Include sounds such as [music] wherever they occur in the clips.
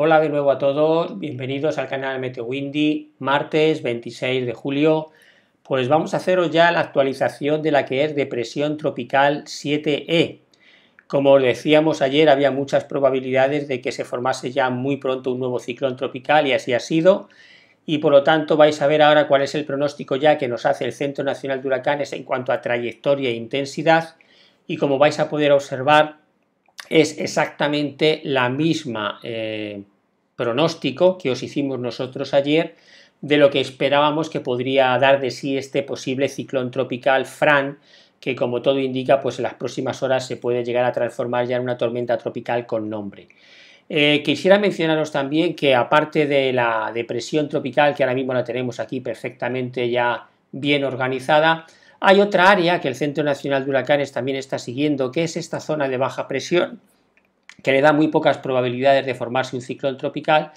Hola de nuevo a todos, bienvenidos al canal Meteo Windy, martes 26 de julio. Pues vamos a haceros ya la actualización de la que es depresión tropical 7E. E. Como decíamos ayer, había muchas probabilidades de que se formase ya muy pronto un nuevo ciclón tropical y así ha sido. Y por lo tanto vais a ver ahora cuál es el pronóstico ya que nos hace el Centro Nacional de Huracanes en cuanto a trayectoria e intensidad. Y como vais a poder observar, es exactamente la misma eh, pronóstico que os hicimos nosotros ayer de lo que esperábamos que podría dar de sí este posible ciclón tropical Fran, que como todo indica, pues en las próximas horas se puede llegar a transformar ya en una tormenta tropical con nombre. Eh, quisiera mencionaros también que aparte de la depresión tropical, que ahora mismo la tenemos aquí perfectamente ya bien organizada, hay otra área que el Centro Nacional de Huracanes también está siguiendo, que es esta zona de baja presión, que le da muy pocas probabilidades de formarse un ciclón tropical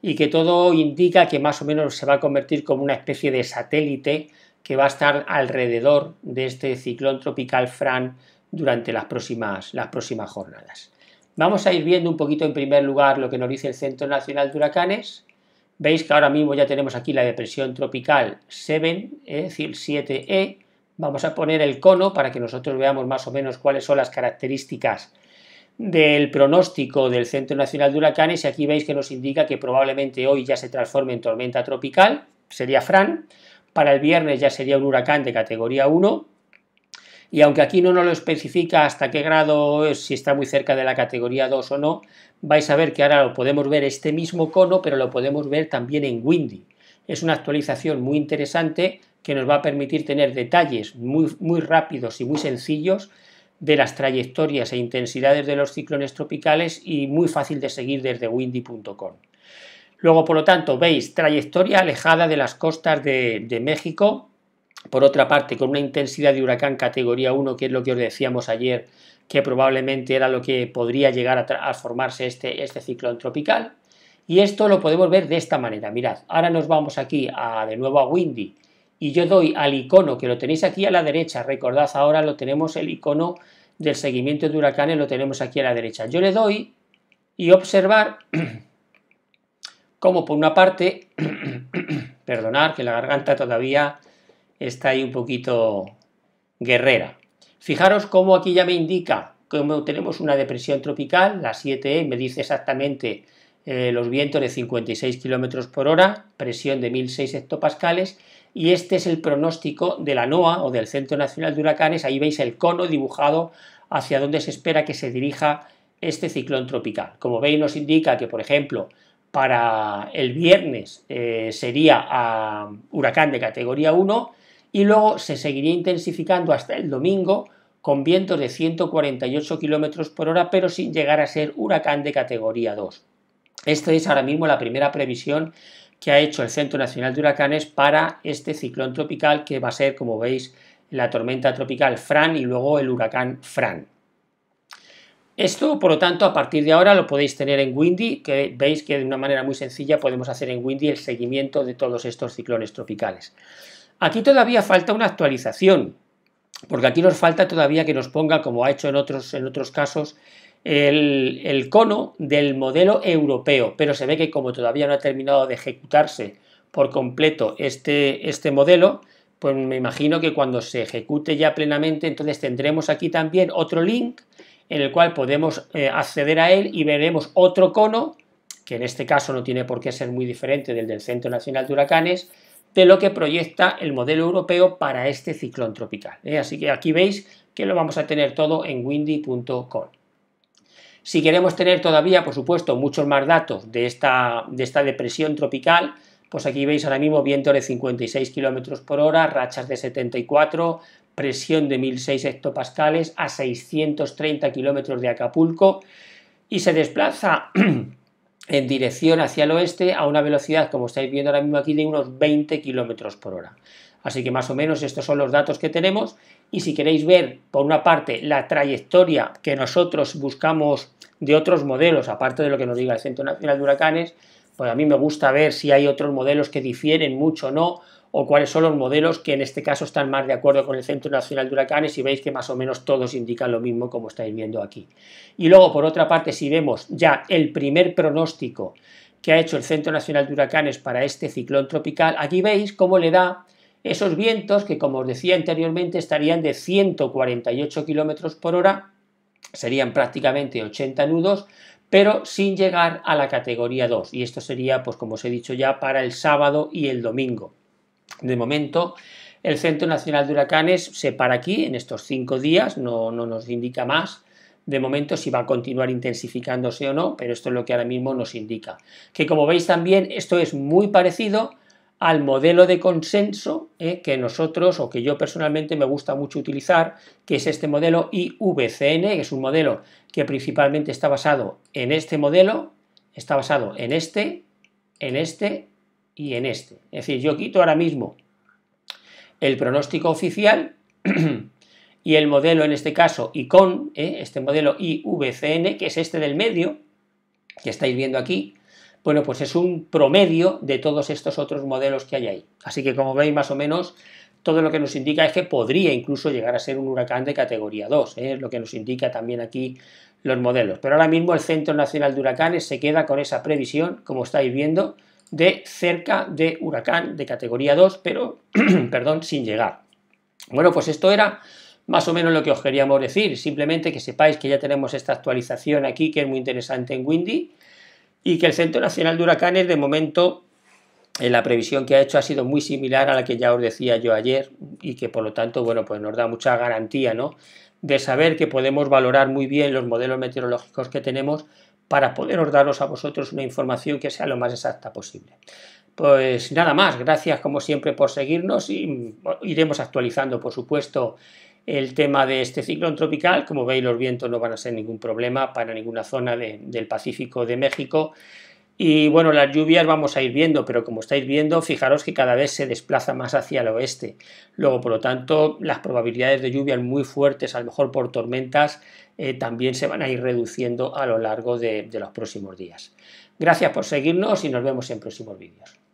y que todo indica que más o menos se va a convertir como una especie de satélite que va a estar alrededor de este ciclón tropical Fran durante las próximas, las próximas jornadas. Vamos a ir viendo un poquito en primer lugar lo que nos dice el Centro Nacional de Huracanes. Veis que ahora mismo ya tenemos aquí la depresión tropical 7, eh, es decir, 7E, Vamos a poner el cono para que nosotros veamos más o menos cuáles son las características del pronóstico del Centro Nacional de Huracanes y aquí veis que nos indica que probablemente hoy ya se transforme en tormenta tropical, sería Fran, para el viernes ya sería un huracán de categoría 1 y aunque aquí no nos lo especifica hasta qué grado, si está muy cerca de la categoría 2 o no, vais a ver que ahora lo podemos ver este mismo cono, pero lo podemos ver también en Windy. Es una actualización muy interesante que nos va a permitir tener detalles muy, muy rápidos y muy sencillos de las trayectorias e intensidades de los ciclones tropicales y muy fácil de seguir desde windy.com. Luego, por lo tanto, veis trayectoria alejada de las costas de, México, por otra parte, con una intensidad de huracán categoría 1, que es lo que os decíamos ayer, que probablemente era lo que podría llegar a, formarse este, este ciclón tropical. Y esto lo podemos ver de esta manera. Mirad, ahora nos vamos aquí de nuevo a Windy y yo doy al icono que lo tenéis aquí a la derecha, recordad ahora lo tenemos el icono del seguimiento de huracanes, lo tenemos aquí a la derecha. Yo le doy y observar [clears throat] cómo por una parte, [clears throat] perdonar que la garganta todavía está ahí un poquito guerrera. Fijaros cómo aquí ya me indica cómo tenemos una depresión tropical, la 7E e, me dice exactamente eh, los vientos de 56 km por hora, presión de 1006 hectopascales, y este es el pronóstico de la NOAA o del Centro Nacional de Huracanes. Ahí veis el cono dibujado hacia donde se espera que se dirija este ciclón tropical. Como veis, nos indica que, por ejemplo, para el viernes eh, sería huracán de categoría 1 y luego se seguiría intensificando hasta el domingo con vientos de 148 km por hora, pero sin llegar a ser huracán de categoría 2. Esta es ahora mismo la primera previsión que ha hecho el Centro Nacional de Huracanes para este ciclón tropical que va a ser, como veis, la tormenta tropical Fran y luego el huracán Fran. Esto, por lo tanto, a partir de ahora lo podéis tener en Windy, que veis que de una manera muy sencilla podemos hacer en Windy el seguimiento de todos estos ciclones tropicales. Aquí todavía falta una actualización, porque aquí nos falta todavía que nos ponga, como ha hecho en otros, en otros casos, el, cono del modelo europeo, pero se ve que como todavía no ha terminado de ejecutarse por completo este, este modelo, pues me imagino que cuando se ejecute ya plenamente, entonces tendremos aquí también otro link en el cual podemos eh, acceder a él y veremos otro cono, que en este caso no tiene por qué ser muy diferente del del Centro Nacional de Huracanes, de lo que proyecta el modelo europeo para este ciclón tropical. ¿eh? Así que aquí veis que lo vamos a tener todo en windy.com. Si queremos tener todavía, por supuesto, muchos más datos de esta, de esta depresión tropical, pues aquí veis ahora mismo viento de 56 km por hora, rachas de 74, presión de 1006 hectopascales a 630 kilómetros de Acapulco y se desplaza [clears throat] en dirección hacia el oeste a una velocidad, como estáis viendo ahora mismo aquí, de unos 20 kilómetros por hora. Así que más o menos estos son los datos que tenemos y si queréis ver, por una parte, la trayectoria que nosotros buscamos de otros modelos, aparte de lo que nos diga el Centro Nacional de Huracanes, pues a mí me gusta ver si hay otros modelos que difieren mucho o no, o cuáles son los modelos que en este caso están más de acuerdo con el Centro Nacional de Huracanes y veis que más o menos todos indican lo mismo como estáis viendo aquí. Y luego, por otra parte, si vemos ya el primer pronóstico que ha hecho el Centro Nacional de Huracanes para este ciclón tropical, aquí veis cómo le da esos vientos que, como os decía anteriormente, estarían de 148 kilómetros por hora, serían prácticamente 80 nudos, pero sin llegar a la categoría 2. Y esto sería, pues como os he dicho ya, para el sábado y el domingo. De momento, el Centro Nacional de Huracanes se para aquí en estos cinco días, no, no nos indica más de momento si va a continuar intensificándose o no, pero esto es lo que ahora mismo nos indica. Que como veis también esto es muy parecido al modelo de consenso eh, que nosotros o que yo personalmente me gusta mucho utilizar, que es este modelo IVCN, que es un modelo que principalmente está basado en este modelo, está basado en este, en este y en este. Es decir, yo quito ahora mismo el pronóstico oficial [clears throat] y el modelo, en este caso, ICON, con eh, este modelo IVCN, que es este del medio, que estáis viendo aquí, bueno, pues es un promedio de todos estos otros modelos que hay ahí. Así que como veis, más o menos, todo lo que nos indica es que podría incluso llegar a ser un huracán de categoría 2, ¿eh? es lo que nos indica también aquí los modelos. Pero ahora mismo el Centro Nacional de Huracanes se queda con esa previsión, como estáis viendo, de cerca de huracán de categoría 2, pero, [clears throat] perdón, sin llegar. Bueno, pues esto era más o menos lo que os queríamos decir, simplemente que sepáis que ya tenemos esta actualización aquí que es muy interesante en Windy y que el Centro Nacional de Huracanes de momento en eh, la previsión que ha hecho ha sido muy similar a la que ya os decía yo ayer y que por lo tanto bueno pues nos da mucha garantía ¿no? de saber que podemos valorar muy bien los modelos meteorológicos que tenemos para poderos daros a vosotros una información que sea lo más exacta posible. Pues nada más, gracias como siempre por seguirnos y iremos actualizando por supuesto el tema de este ciclón tropical. Como veis, los vientos no van a ser ningún problema para ninguna zona del Pacífico de México. Y bueno, las lluvias vamos a ir viendo, pero como estáis viendo, fijaros que cada vez se desplaza más hacia el oeste. Luego, por lo tanto, las probabilidades de lluvias muy fuertes, a lo mejor por tormentas, eh, también se van a ir reduciendo a lo largo de los próximos días. Gracias por seguirnos y nos vemos en próximos vídeos.